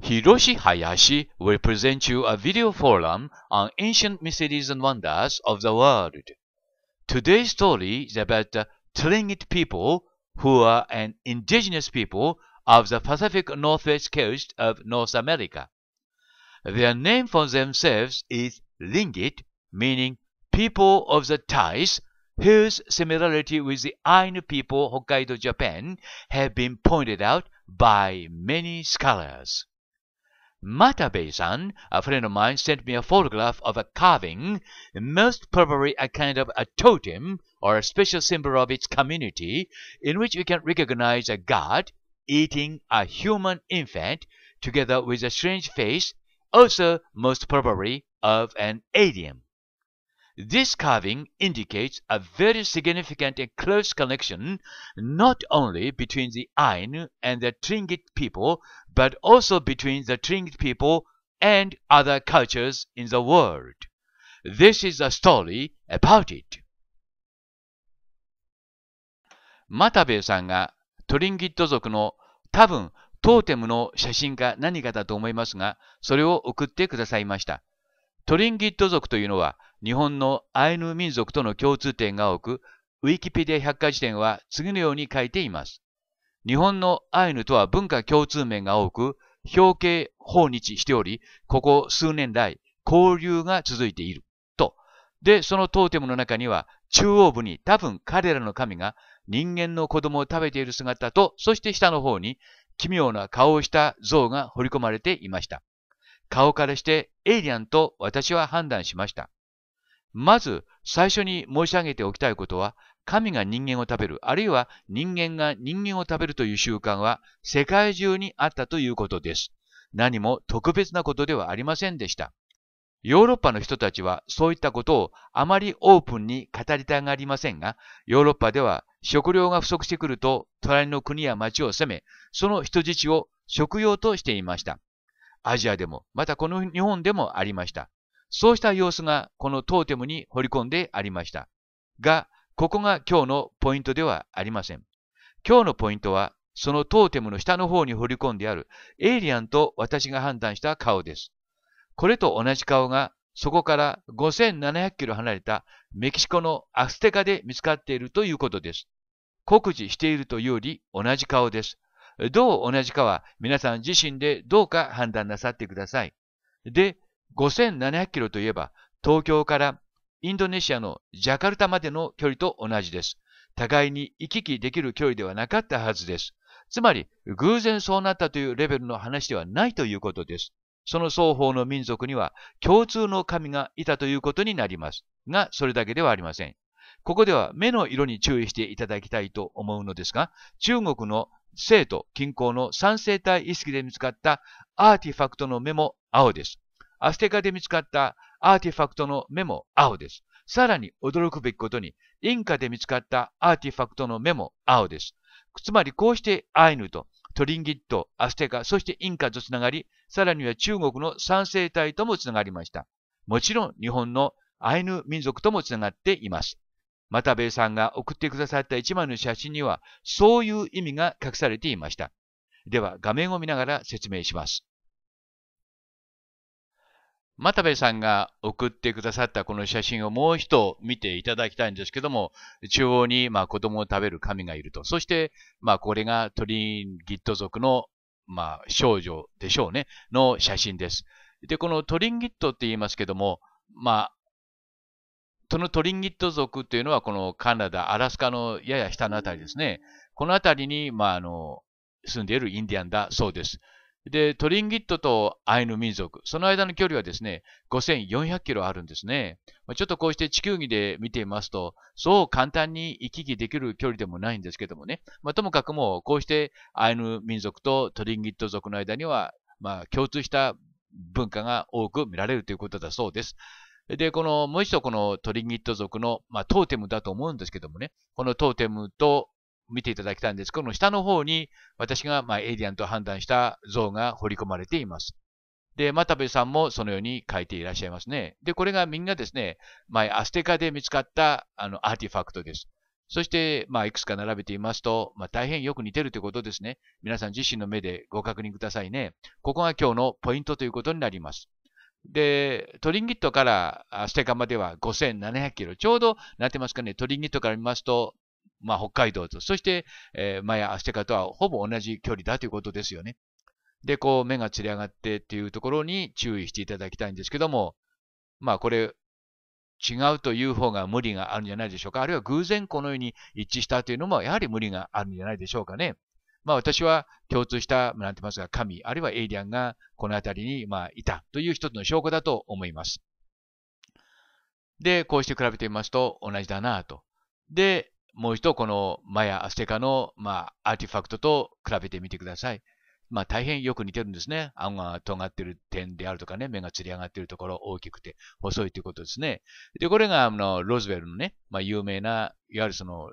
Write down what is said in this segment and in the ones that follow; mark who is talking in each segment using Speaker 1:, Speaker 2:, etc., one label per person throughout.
Speaker 1: Hiroshi Hayashi will present you a video forum on ancient mysteries and wonders of the world. Today's story is about the Tlingit people, who are an indigenous people of the Pacific Northwest coast of North America. Their name for themselves is Lingit, meaning people of the ties, whose similarity with the Ainu people, Hokkaido, Japan, have been pointed out by many scholars. Matabe-san, a friend of mine, sent me a photograph of a carving, most probably a kind of a totem or a special symbol of its community, in which we can recognize a god eating a human infant together with a strange face, also most probably of an alien. This carving indicates a very significant and close connection not only between the Ainu and the Tlingit people, but also between the Tlingit people and other cultures in the world. This is a story about it. マタベさんがトリンギット族の多分トーテムの写真か何かだと思いますが、それを送ってくださいました。トリンギット族というのは日本のアイヌ民族との共通点が多く、ウィキペディア百科事典は次のように書いています。日本のアイヌとは文化共通面が多く、表敬訪日しており、ここ数年来、交流が続いている。と。で、そのトーテムの中には、中央部に多分彼らの神が人間の子供を食べている姿と、そして下の方に奇妙な顔をした像が彫り込まれていました。顔からしてエイリアンと私は判断しました。まず最初に申し上げておきたいことは、神が人間を食べる、あるいは人間が人間を食べるという習慣は世界中にあったということです。何も特別なことではありませんでした。ヨーロッパの人たちはそういったことをあまりオープンに語りたがりませんが、ヨーロッパでは食料が不足してくると隣の国や町を攻め、その人質を食用としていました。アジアでも、またこの日本でもありました。そうした様子がこのトーテムに掘り込んでありました。が、ここが今日のポイントではありません。今日のポイントは、そのトーテムの下の方に掘り込んであるエイリアンと私が判断した顔です。これと同じ顔がそこから5700キロ離れたメキシコのアステカで見つかっているということです。酷似しているというより同じ顔です。どう同じかは皆さん自身でどうか判断なさってください。で、5700キロといえば、東京からインドネシアのジャカルタまでの距離と同じです。互いに行き来できる距離ではなかったはずです。つまり、偶然そうなったというレベルの話ではないということです。その双方の民族には共通の神がいたということになります。が、それだけではありません。ここでは目の色に注意していただきたいと思うのですが、中国の生と近郊の三生体意識で見つかったアーティファクトの目も青です。アステカで見つかったアーティファクトの目も青です。さらに驚くべきことに、インカで見つかったアーティファクトの目も青です。つまりこうしてアイヌとトリンギット、アステカ、そしてインカとつながり、さらには中国の三生体ともつながりました。もちろん日本のアイヌ民族ともつながっています。又兵衛さんが送ってくださった一枚の写真には、そういう意味が隠されていました。では、画面を見ながら説明します。又兵衛さんが送ってくださったこの写真をもう一度見ていただきたいんですけども、中央にまあ子供を食べる神がいると。そして、まあこれがトリンギット族のまあ少女でしょうね、の写真です。で、このトリンギットって言いますけども、まそのトリンギット族っていうのは、このカナダ、アラスカのやや下のあたりですね。このあたりに、まあ、あの、住んでいるインディアンだそうです。で、トリンギットとアイヌ民族、その間の距離はですね、5400キロあるんですね。ちょっとこうして地球儀で見てみますと、そう簡単に行き来できる距離でもないんですけどもね、まあ、ともかくもうこうしてアイヌ民族とトリンギット族の間には、まあ、共通した文化が多く見られるということだそうです。で、この、もう一度このトリニット族の、まあ、トーテムだと思うんですけどもね、このトーテムと見ていただきたいんですこの下の方に私が、まあ、エイリアンと判断した像が彫り込まれています。で、又部さんもそのように書いていらっしゃいますね。で、これがみんなですね、まあ、アステカで見つかったあのアーティファクトです。そして、まあ、いくつか並べていますと、まあ、大変よく似てるということですね。皆さん自身の目でご確認くださいね。ここが今日のポイントということになります。で、トリンギットからステカまでは5700キロ。ちょうど、なってますかね、トリンギットから見ますと、まあ、北海道と、そして、えー、マヤ・アステカとはほぼ同じ距離だということですよね。で、こう、目がつり上がってっていうところに注意していただきたいんですけども、まあ、これ、違うという方が無理があるんじゃないでしょうか。あるいは偶然このように一致したというのも、やはり無理があるんじゃないでしょうかね。まあ私は共通した、なんて言いますか、神、あるいはエイリアンがこの辺りに、まあ、いたという一つの証拠だと思います。で、こうして比べてみますと同じだなと。で、もう一度このマヤ・アステカの、まあ、アーティファクトと比べてみてください。まあ大変よく似てるんですね。顎が尖ってる点であるとかね、目がつり上がってるところ大きくて細いということですね。で、これがあのロズウェルのね、まあ有名な、いわゆるその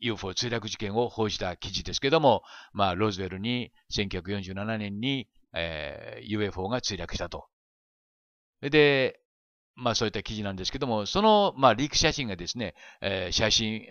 Speaker 1: UFO 墜落事件を報じた記事ですけども、まあ、ロズウェルに1947年に、えー、UFO が墜落したと。で、まあそういった記事なんですけども、その、まあ、リーク写真がですね、えー、写真、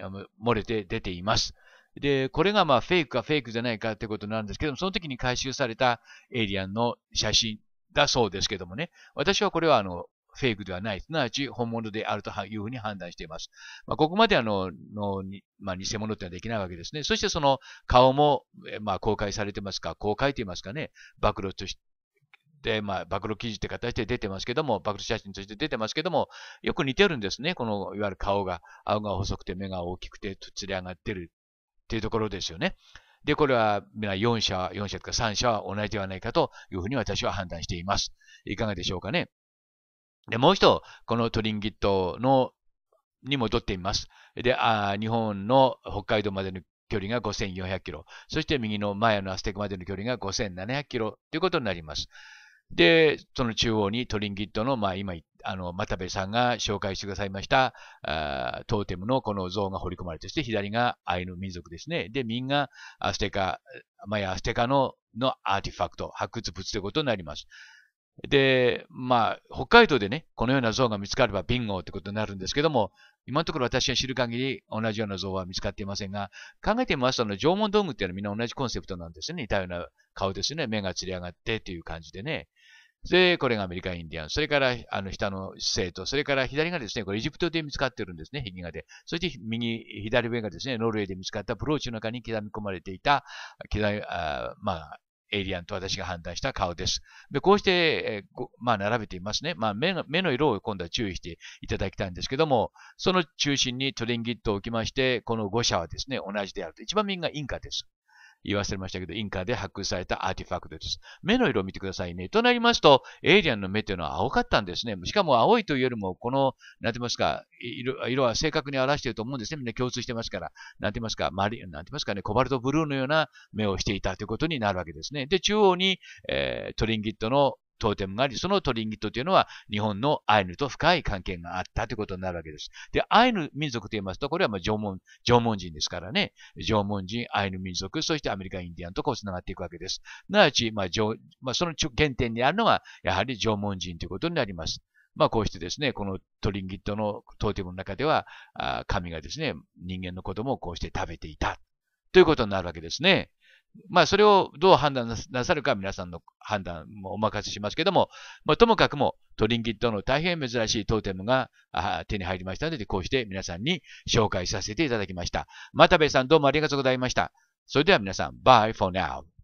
Speaker 1: 漏れて出ています。で、これがまあフェイクかフェイクじゃないかってことなんですけども、その時に回収されたエイリアンの写真だそうですけどもね、私はこれはあの、フェイクではない、すなわち本物であるというふうに判断しています。まあ、ここまであの、のまあ、偽物ってのはできないわけですね。そしてその顔も、まあ、公開されてますか、公開と言いますかね、暴露として、で、まあ、暴露記事って形で出てますけども、暴露写真として出てますけども、よく似てるんですね。この、いわゆる顔が、青が細くて目が大きくて、つり上がってるっていうところですよね。で、これは、皆4社、4社とか3社は同じではないかというふうに私は判断しています。いかがでしょうかね。で、もう一度、このトリンギットのに戻ってみます。で、あ日本の北海道までの距離が5400キロ。そして右のマヤのアステクまでの距離が5700キロということになります。で、その中央にトリンギットの、まあ今、あの、又部さんが紹介してくださいました、あトーテムのこの像が彫り込まれて、そして左がアイヌ民族ですね。で、右がアステカ、マヤアステカの、のアーティファクト、発掘物ということになります。で、まあ、北海道でね、このような像が見つかればビンゴってことになるんですけども、今のところ私が知る限り同じような像は見つかっていませんが、考えてみますと、縄文道具っていうのはみんな同じコンセプトなんですね。似たような顔ですね。目がつり上がってっていう感じでね。で、これがアメリカインディアン。それから、あの、下の生徒。それから左がですね、これエジプトで見つかってるんですね、壁画で。そして右、左上がですね、ノルウェーで見つかったブローチの中に刻み込まれていた、刻み、あまあ、エイリアンと私が判断した顔です。でこうして、えー、まあ、並べていますね、まあ目の。目の色を今度は注意していただきたいんですけども、その中心にトリンギットを置きまして、この5社はですね、同じであると。一番右がインカです。言わせましたけど、インカで発掘されたアーティファクトです。目の色を見てくださいね。となりますと、エイリアンの目というのは青かったんですね。しかも青いというよりも、この、なんて言いますか、色色は正確に表していると思うんですね。みんな共通してますから、なんて言いますか、マリ、なんて言いますかね、コバルトブルーのような目をしていたということになるわけですね。で、中央に、えー、トリンギットのトーテムがあり、そのトリンギットというのは日本のアイヌと深い関係があったということになるわけです。で、アイヌ民族と言いますと、これはまあ縄文、縄文人ですからね。縄文人、アイヌ民族、そしてアメリカインディアンとこう繋がっていくわけです。すなわち、まあ、まあ、その原点にあるのは、やはり縄文人ということになります。まあこうしてですね、このトリンギットのトーテムの中では、神がですね、人間の子供をこうして食べていた。ということになるわけですね。まあ、それをどう判断なさるか皆さんの判断もお任せしますけども、まあ、ともかくもトリンキットの大変珍しいトーテムが手に入りましたので、こうして皆さんに紹介させていただきました。又べさんどうもありがとうございました。それでは皆さん、バイフォーナウ。